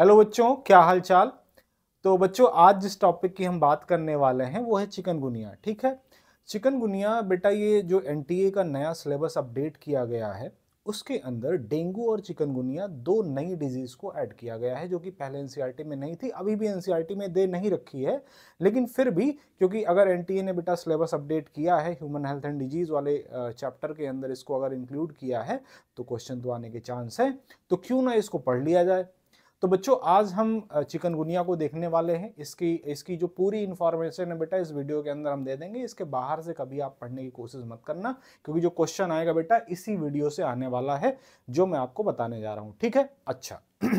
hello बच्चों क्या हाल चाल तो बच्चों आज जिस टॉपिक की हम बात करने वाले हैं वो है चिकनगुनिया ठीक है चिकनगुनिया बेटा ये जो एन का नया सिलेबस अपडेट किया गया है उसके अंदर डेंगू और चिकनगुनिया दो नई डिजीज़ को ऐड किया गया है जो कि पहले एनसीईआरटी e में नहीं थी अभी भी एनसीईआरटी e में दे नहीं रखी है लेकिन फिर भी क्योंकि अगर एनटीए ने बेटा सिलेबस अपडेट किया है ह्यूमन हेल्थ एंड डिजीज़ वाले चैप्टर के अंदर इसको अगर इंक्लूड किया है तो क्वेश्चन तो आने के चांस है तो क्यों ना इसको पढ़ लिया जाए तो बच्चों आज हम चिकनगुनिया को देखने वाले हैं इसकी इसकी जो पूरी इन्फॉर्मेशन है बेटा इस वीडियो के अंदर हम दे देंगे इसके बाहर से कभी आप पढ़ने की कोशिश मत करना क्योंकि जो क्वेश्चन आएगा बेटा इसी वीडियो से आने वाला है जो मैं आपको बताने जा रहा हूँ ठीक है अच्छा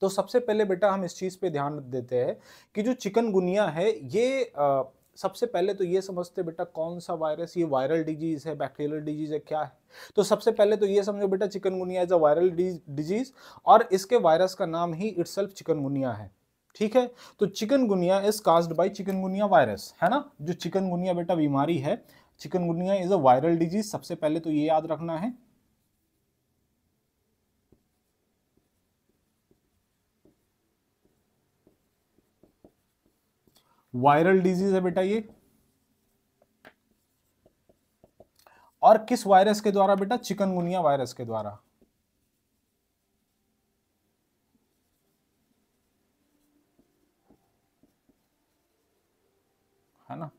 तो सबसे पहले बेटा हम इस चीज़ पे ध्यान देते हैं कि जो चिकनगुनिया है ये आ, सबसे पहले तो ये समझते बेटा कौन सा वायरस ये वायरल डिजीज़ है बैक्टीरियल डिजीज़ है क्या है तो सबसे पहले तो ये समझो बेटा chikungunya is a viral disease और इसके वायरस का नाम ही इट्स चिकनगुनिया है ठीक है तो chikungunya is caused by chikungunya virus है ना जो चिकनगुनिया बेटा बीमारी है chikungunya is a viral disease सबसे पहले तो ये याद रखना है वायरल डिजीज है बेटा ये और किस वायरस के द्वारा बेटा चिकनगुनिया वायरस के द्वारा है ना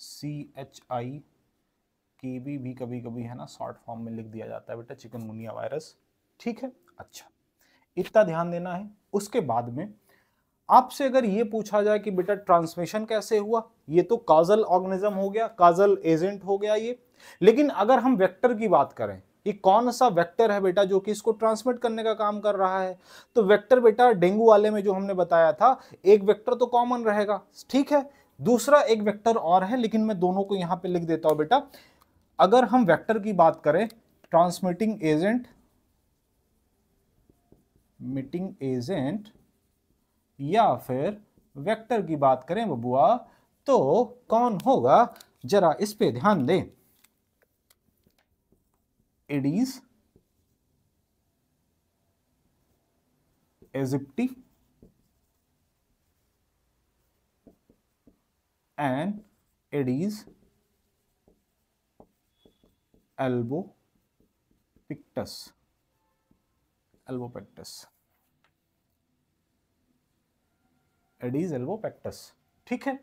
सी एच आई के बी भी कभी कभी है ना शॉर्ट फॉर्म में लिख दिया जाता है बेटा चिकनगुनिया वायरस ठीक है अच्छा इतना ध्यान देना है उसके बाद में आपसे अगर ये पूछा जाए कि बेटा ट्रांसमिशन कैसे हुआ ये तो काजल ऑर्गेनिज्म हो गया काजल एजेंट हो गया ये लेकिन अगर हम वेक्टर की बात करें ये कौन सा वेक्टर है बेटा जो कि इसको ट्रांसमिट करने का काम कर रहा है तो वेक्टर बेटा डेंगू वाले में जो हमने बताया था एक वेक्टर तो कॉमन रहेगा ठीक है दूसरा एक वेक्टर और है लेकिन मैं दोनों को यहां पे लिख देता हूं बेटा अगर हम वेक्टर की बात करें ट्रांसमिटिंग एजेंट मिटिंग एजेंट या फिर वेक्टर की बात करें बबुआ तो कौन होगा जरा इस पे ध्यान दें Aedes aegypti and Aedes albopictus albopictus Aedes albopictus ठीक है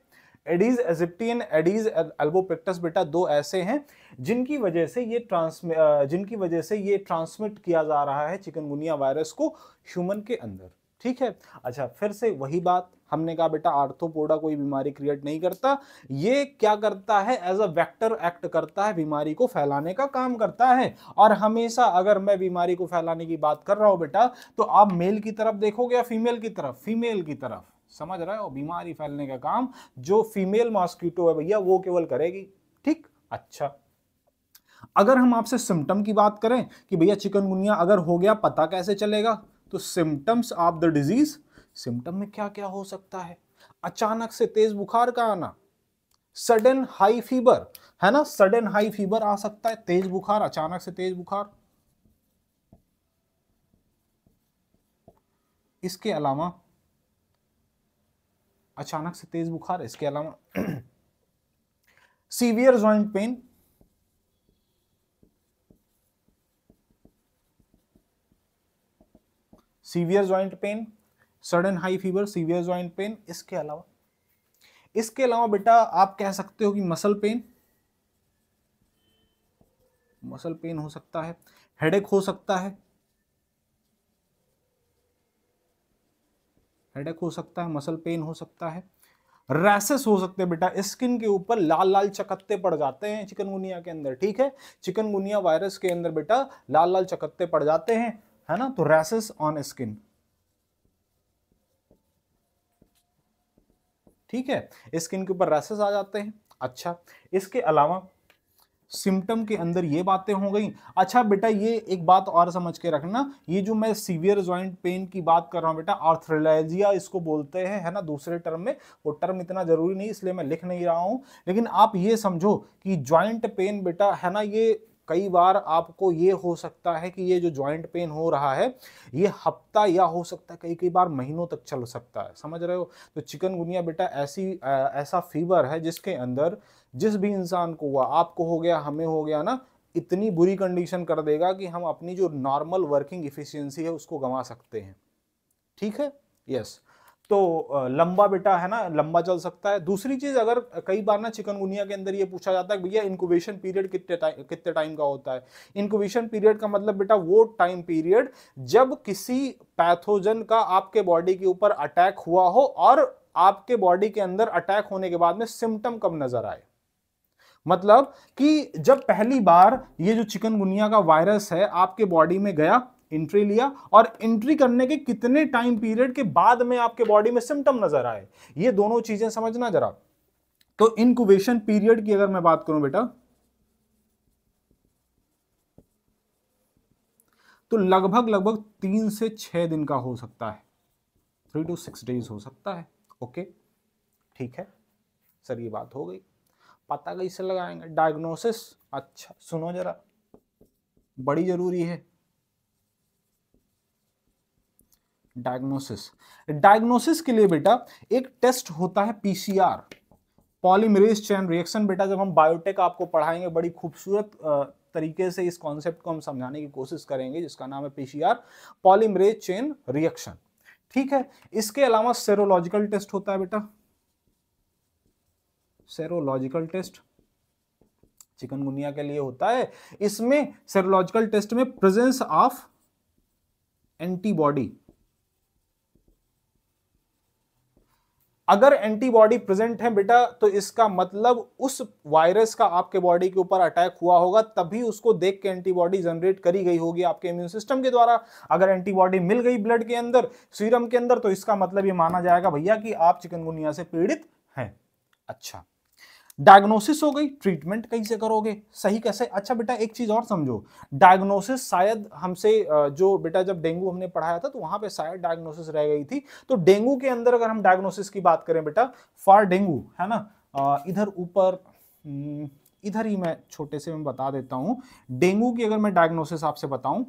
एडीज एजिप्टियन एडीज एल्बोपेक्टस बेटा दो ऐसे हैं जिनकी वजह से ये ट्रांसमि जिनकी वजह से ये ट्रांसमिट किया जा रहा है चिकनगुनिया वायरस को ह्यूमन के अंदर ठीक है अच्छा फिर से वही बात हमने कहा बेटा आर्थोपोडा कोई बीमारी क्रिएट नहीं करता ये क्या करता है एज अ वेक्टर एक्ट करता है बीमारी को फैलाने का काम करता है और हमेशा अगर मैं बीमारी को फैलाने की बात कर रहा हूं बेटा तो आप मेल की तरफ देखोगे या फीमेल की तरफ फीमेल की तरफ समझ रहा है और बीमारी फैलने का काम जो फीमेल मॉस्किटो है भैया वो केवल करेगी ठीक अच्छा अगर हम आपसे सिम्टम की बात करें कि भैया चिकनगुनिया अगर हो गया पता कैसे चलेगा तो symptoms of the disease symptom में क्या क्या हो सकता है अचानक से तेज बुखार का आना सडन हाई फीवर है ना सडन हाई फीवर आ सकता है तेज बुखार अचानक से तेज बुखार इसके अलावा अचानक से तेज बुखार इसके अलावा severe joint pain severe joint pain sudden high fever severe joint pain इसके अलावा इसके अलावा बेटा आप कह सकते हो कि मसल पेन मसल पेन हो सकता है हेडेक हो सकता है हेडेक हो सकता है मसल पेन हो सकता है रैसेस हो सकते हैं बेटा स्किन के ऊपर लाल लाल चकत्ते पड़ जाते हैं चिकनगुनिया के अंदर ठीक है चिकनगुनिया वायरस के अंदर बेटा लाल लाल चकत्ते पड़ जाते हैं है ना तो रैसेस ऑन स्किन ठीक है स्किन के ऊपर रैसेस आ जाते हैं अच्छा इसके अलावा सिम्टम के अंदर ये बातें हो गई अच्छा बेटा ये एक बात और समझ के रखना ये जो मैं सीवियर ज्वाइंट पेन की बात कर रहा हूँ बेटा आर्थ्रेलाइजिया इसको बोलते हैं है ना दूसरे टर्म में वो टर्म इतना ज़रूरी नहीं इसलिए मैं लिख नहीं रहा हूँ लेकिन आप ये समझो कि ज्वाइंट पेन बेटा है ना ये कई बार आपको ये हो सकता है कि ये जो ज्वाइंट पेन हो रहा है ये हफ्ता या हो सकता है कई कई बार महीनों तक चल सकता है समझ रहे हो तो चिकनगुनिया बेटा ऐसी आ, ऐसा फीवर है जिसके अंदर जिस भी इंसान को हुआ आपको हो गया हमें हो गया ना इतनी बुरी कंडीशन कर देगा कि हम अपनी जो नॉर्मल वर्किंग इफिशियंसी है उसको गंवा सकते हैं ठीक है यस तो लंबा बेटा है ना लंबा चल सकता है दूसरी चीज़ अगर कई बार ना चिकनगुनिया के अंदर ये पूछा जाता है भैया इंक्यूबेशन पीरियड कितने टाइम कितने टाइम का होता है इंक्यूबेशन पीरियड का मतलब बेटा वो टाइम पीरियड जब किसी पैथोजन का आपके बॉडी के ऊपर अटैक हुआ हो और आपके बॉडी के अंदर अटैक होने के बाद में सिम्टम कब नजर आए मतलब कि जब पहली बार ये जो चिकनगुनिया का वायरस है आपके बॉडी में गया एंट्री लिया और एंट्री करने के कितने टाइम पीरियड के बाद में आपके बॉडी में सिम्टम नजर आए ये दोनों चीजें समझना जरा तो इनक्यूबेशन पीरियड की अगर मैं बात करूं बेटा तो लगभग लगभग तीन से छह दिन का हो सकता है थ्री टू सिक्स डेज हो सकता है ओके ठीक है सर ये बात हो गई पता कैसे लगाएंगे डायग्नोसिस अच्छा सुनो जरा बड़ी जरूरी है डायग्नोसिस डायग्नोसिस के लिए बेटा एक टेस्ट होता है पीसीआर पॉलीमरेज चैन रिएक्शन बेटा जब हम बायोटेक आपको पढ़ाएंगे बड़ी खूबसूरत तरीके से इस कॉन्सेप्ट को हम समझाने की कोशिश करेंगे जिसका नाम है पीसीआर पॉलीमरेज चेन रिएक्शन ठीक है इसके अलावा सेरोलॉजिकल टेस्ट होता है बेटा सेरोलॉजिकल टेस्ट चिकनगुनिया के लिए होता है इसमें सेरोलॉजिकल टेस्ट में प्रेजेंस ऑफ एंटीबॉडी अगर एंटीबॉडी प्रेजेंट है बेटा तो इसका मतलब उस वायरस का आपके बॉडी के ऊपर अटैक हुआ होगा तभी उसको देख के एंटीबॉडी जनरेट करी गई होगी आपके इम्यून सिस्टम के द्वारा अगर एंटीबॉडी मिल गई ब्लड के अंदर सीरम के अंदर तो इसका मतलब ये माना जाएगा भैया कि आप चिकनगुनिया से पीड़ित हैं अच्छा डायग्नोसिस हो गई ट्रीटमेंट कैसे करोगे सही कैसे अच्छा बेटा एक चीज और समझो डायग्नोसिस शायद हमसे जो बेटा जब डेंगू हमने पढ़ाया था तो वहां पे शायद डायग्नोसिस रह गई थी तो डेंगू के अंदर अगर हम डायग्नोसिस की बात करें बेटा फॉर डेंगू है ना इधर ऊपर हम्म, इधर ही मैं छोटे से मैं बता देता हूँ डेंगू की अगर मैं डायग्नोसिस आपसे बताऊं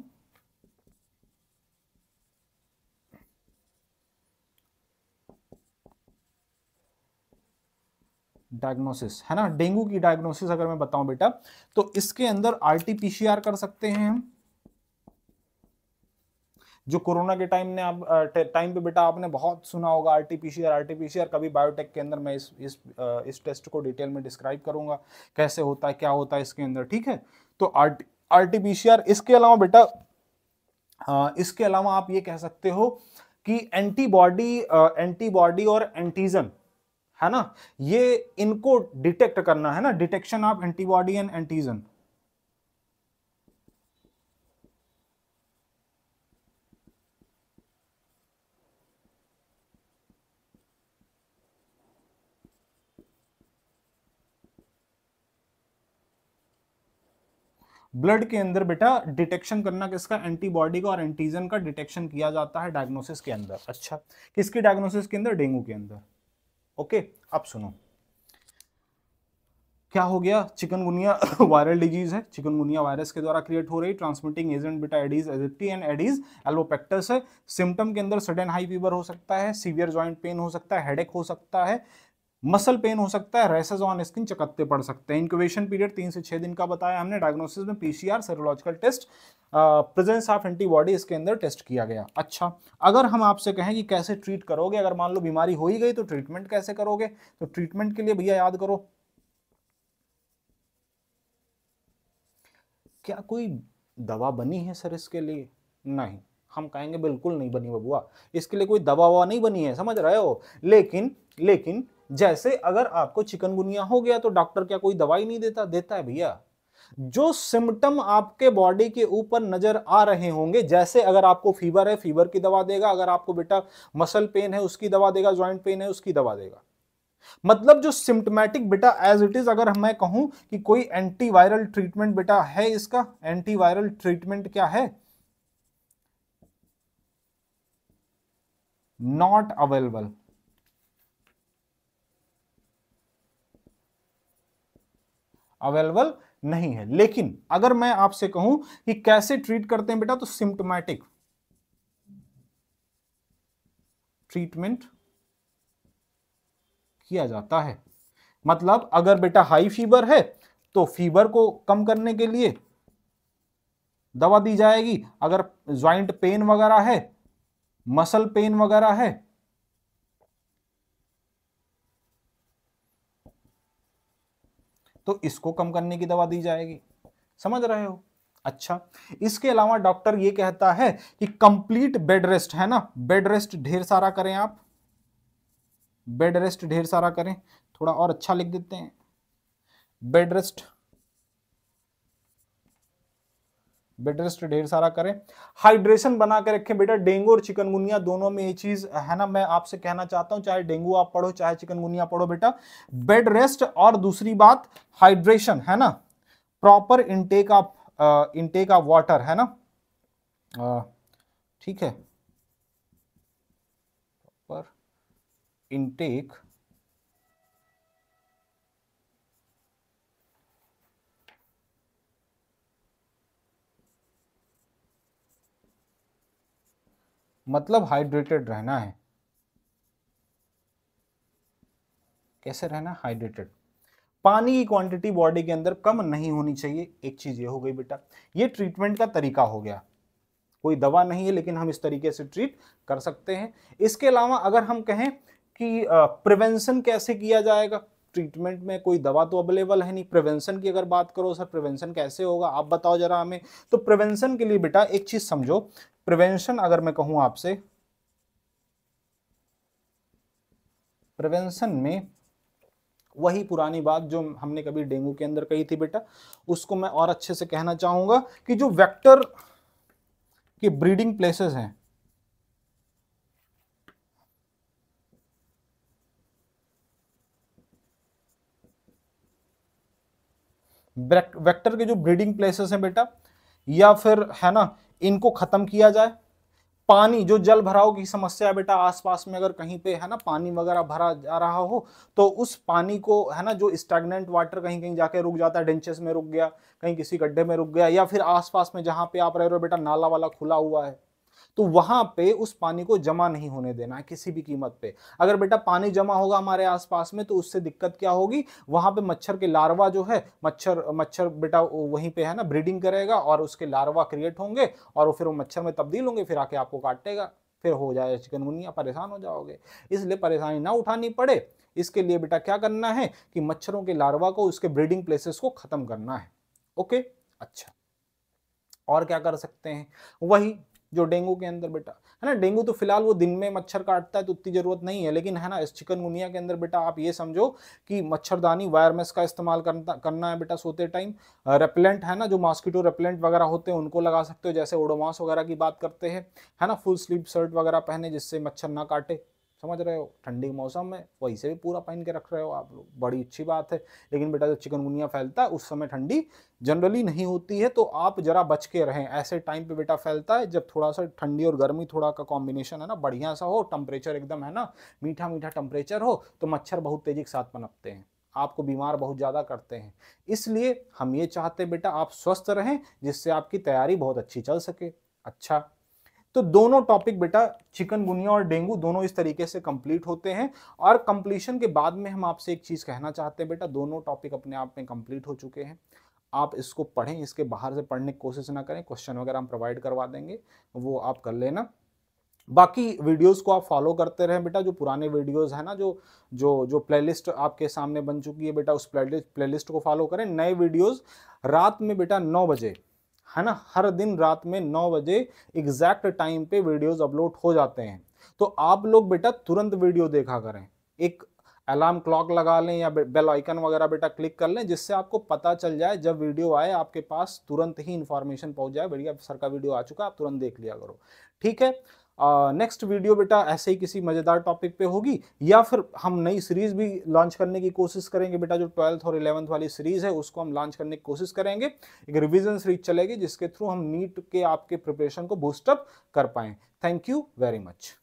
डायग्नोसिस है ना डेंगू की डायग्नोसिस अगर मैं बताऊं बेटा तो इसके अंदर आरटीपीसीआर कर सकते हैं जो कोरोना के टाइम ने आप टाइम पे बेटा आपने बहुत सुना होगा आरटीपीसीआर आरटीपीसीआर कभी बायोटेक के अंदर मैं इस इस इस टेस्ट को डिटेल में डिस्क्राइब करूंगा कैसे होता है क्या होता है इसके अंदर ठीक है तो R T P C R इसके अलावा बेटा इसके अलावा आप ये कह सकते हो कि एंटीबॉडी एंटीबॉडी और एंटीजन है ना ये इनको डिटेक्ट करना है ना detection of antibody and antigen blood के अंदर बेटा डिटेक्शन करना किसका एंटीबॉडी का और एंटीजन का डिटेक्शन किया जाता है डायग्नोसिस के अंदर अच्छा किसकी डायग्नोसिस के अंदर डेंगू के अंदर ओके अब सुनो क्या हो गया चिकनगुनिया वायरल डिजीज है चिकनगुनिया वायरस के द्वारा क्रिएट हो रही ट्रांसमिटिंग एजेंट बिटा Aedes aegypti and Aedes albopictus है सिम्टम के अंदर सडन हाई फीवर हो सकता है सीवियर ज्वाइंट पेन हो सकता है हेडेक हो सकता है मसल पेन हो सकता है रेसेज ऑन स्किन चकत्ते पड़ सकते हैं इंक्यूबेशन पीरियड तीन से छः दिन का बताया हमने डायग्नोसिस में PCR serological test presence of antibody इसके अंदर टेस्ट किया गया अच्छा अगर हम आपसे कहें कि कैसे ट्रीट करोगे अगर मान लो बीमारी हो ही गई तो ट्रीटमेंट कैसे करोगे तो ट्रीटमेंट के लिए भैया याद करो क्या कोई दवा बनी है सर इसके लिए नहीं हम कहेंगे बिल्कुल नहीं बनी बबुआ इसके लिए कोई दवा ववा नहीं बनी है समझ रहे हो लेकिन लेकिन जैसे अगर आपको चिकनगुनिया हो गया तो डॉक्टर क्या कोई दवाई नहीं देता देता है भैया जो सिम्टम आपके बॉडी के ऊपर नजर आ रहे होंगे जैसे अगर आपको फीवर है फीवर की दवा देगा अगर आपको बेटा मसल पेन है उसकी दवा देगा ज्वाइंट पेन है उसकी दवा देगा मतलब जो सिम्टमेटिक बेटा एज इट इज अगर मैं कहूं कि कोई एंटीवायरल ट्रीटमेंट बेटा है इसका एंटीवायरल ट्रीटमेंट क्या है नॉट अवेलेबल अवेलेबल नहीं है लेकिन अगर मैं आपसे कहूं कि कैसे ट्रीट करते हैं बेटा तो सिम्टोमेटिक ट्रीटमेंट किया जाता है मतलब अगर बेटा हाई फीवर है तो फीवर को कम करने के लिए दवा दी जाएगी अगर ज्वाइंट पेन वगैरह है मसल पेन वगैरह है तो इसको कम करने की दवा दी जाएगी समझ रहे हो अच्छा इसके अलावा डॉक्टर ये कहता है कि कंप्लीट बेड रेस्ट है ना बेड रेस्ट ढेर सारा करें आप बेड रेस्ट ढेर सारा करें थोड़ा और अच्छा लिख देते हैं बेड रेस्ट बेड रेस्ट ढेर सारा करें हाइड्रेशन बना के रखें बेटा डेंगू और चिकनगुनिया दोनों में ये चीज है ना मैं आपसे कहना चाहता हूं चाहे डेंगू आप पढ़ो चाहे चिकनगुनिया पढ़ो बेटा बेड रेस्ट और दूसरी बात हाइड्रेशन है ना proper intake of intake of water है ना ठीक है प्रॉपर इनटेक मतलब हाइड्रेटेड रहना है कैसे रहना हाइड्रेटेड पानी की क्वांटिटी बॉडी के अंदर कम नहीं होनी चाहिए एक चीज ये हो गई बेटा ये ट्रीटमेंट का तरीका हो गया कोई दवा नहीं है लेकिन हम इस तरीके से ट्रीट कर सकते हैं इसके अलावा अगर हम कहें कि प्रिवेंशन कैसे किया जाएगा ट्रीटमेंट में कोई दवा तो अवेलेबल है नहीं प्रिवेंशन की अगर बात करो सर प्रिवेंशन कैसे होगा आप बताओ जरा हमें तो प्रिवेंशन के लिए बेटा एक चीज़ समझो प्रिवेंशन अगर मैं कहूं आपसे प्रिवेंशन में वही पुरानी बात जो हमने कभी डेंगू के अंदर कही थी बेटा उसको मैं और अच्छे से कहना चाहूंगा कि जो वेक्टर के ब्रीडिंग प्लेसेस हैं वेक्टर के जो ब्रीडिंग प्लेसेस हैं बेटा या फिर है ना इनको ख़त्म किया जाए पानी जो जल भराव की समस्या है बेटा आसपास में अगर कहीं पे है ना पानी वगैरह भरा जा रहा हो तो उस पानी को है ना जो स्टैगनेंट वाटर कहीं कहीं जाके रुक जाता है डेंचेस में रुक गया कहीं किसी गड्ढे में रुक गया या फिर आसपास में जहाँ पे आप रह रहे हो बेटा नाला वाला खुला हुआ है तो वहां पे उस पानी को जमा नहीं होने देना है किसी भी कीमत पे अगर बेटा पानी जमा होगा हमारे आसपास में तो उससे दिक्कत क्या होगी वहां पे मच्छर के लार्वा जो है मच्छर मच्छर बेटा वहीं पे है ना ब्रीडिंग करेगा और उसके लार्वा क्रिएट होंगे और फिर वो मच्छर में तब्दील होंगे फिर आके आपको काटेगा फिर हो जाएगा चिकनगुनिया परेशान हो जाओगे इसलिए परेशानी ना उठानी पड़े इसके लिए बेटा क्या करना है कि मच्छरों के लार्वा को उसके ब्रीडिंग प्लेसेस को ख़त्म करना है ओके अच्छा और क्या कर सकते हैं वही जो डेंगू के अंदर बेटा है ना डेंगू तो फिलहाल वो दिन में मच्छर काटता है तो उतनी ज़रूरत नहीं है लेकिन है ना इस चिकनगुनिया के अंदर बेटा आप ये समझो कि मच्छरदानी वायरमेस का इस्तेमाल करना करना है बेटा सोते टाइम रेपेलेंट है ना जो मॉस्किटो रेपेलेंट वगैरह होते हैं उनको लगा सकते हो जैसे ओडोमास वगैरह की बात करते हैं है ना फुल स्लीव शर्ट वगैरह पहने जिससे मच्छर ना काटे समझ रहे हो ठंडी के मौसम में वहीं से भी पूरा पहन के रख रहे हो आप लोग बड़ी अच्छी बात है लेकिन बेटा जब चिकनगुनिया फैलता है उस समय ठंडी जनरली नहीं होती है तो आप जरा बच के रहें ऐसे टाइम पे बेटा फैलता है जब थोड़ा सा ठंडी और गर्मी थोड़ा का कॉम्बिनेशन है ना बढ़िया सा हो टेम्परेचर एकदम है ना मीठा मीठा टेम्परेचर हो तो मच्छर बहुत तेजी के साथ पनपते हैं आपको बीमार बहुत ज़्यादा करते हैं इसलिए हम ये चाहते बेटा आप स्वस्थ रहें जिससे आपकी तैयारी बहुत अच्छी चल सके अच्छा तो दोनों टॉपिक बेटा चिकनगुनिया और डेंगू दोनों इस तरीके से कंप्लीट होते हैं और कंप्लीशन के बाद में हम आपसे एक चीज़ कहना चाहते हैं बेटा दोनों टॉपिक अपने आप में कंप्लीट हो चुके हैं आप इसको पढ़ें इसके बाहर से पढ़ने की कोशिश ना करें क्वेश्चन वगैरह हम प्रोवाइड करवा देंगे वो आप कर लेना बाकी वीडियोस को आप फॉलो करते रहें बेटा जो पुराने वीडियोस हैं ना जो जो जो प्लेलिस्ट आपके सामने बन चुकी है बेटा उस प्ले प्लेलिस्ट को फॉलो करें नए वीडियोस रात में बेटा नौ बजे है ना हर दिन रात में नौ बजे एग्जैक्ट टाइम पे वीडियोस अपलोड हो जाते हैं तो आप लोग बेटा तुरंत वीडियो देखा करें एक अलार्म क्लॉक लगा लें या बेल आइकन वगैरह बेटा क्लिक कर लें जिससे आपको पता चल जाए जब वीडियो आए आपके पास तुरंत ही इन्फॉर्मेशन पहुंच जाए बढ़िया सर का वीडियो आ चुका आप तुरंत देख लिया करो ठीक है नेक्स्ट वीडियो बेटा ऐसे ही किसी मज़ेदार टॉपिक पे होगी या फिर हम नई सीरीज़ भी लॉन्च करने की कोशिश करेंगे बेटा जो ट्वेल्थ और इलेवंथ वाली सीरीज़ है उसको हम लॉन्च करने की कोशिश करेंगे एक रिविजन सीरीज चलेगी जिसके थ्रू हम नीट के आपके प्रिपरेशन को बूस्टअप कर पाएँ थैंक यू वेरी मच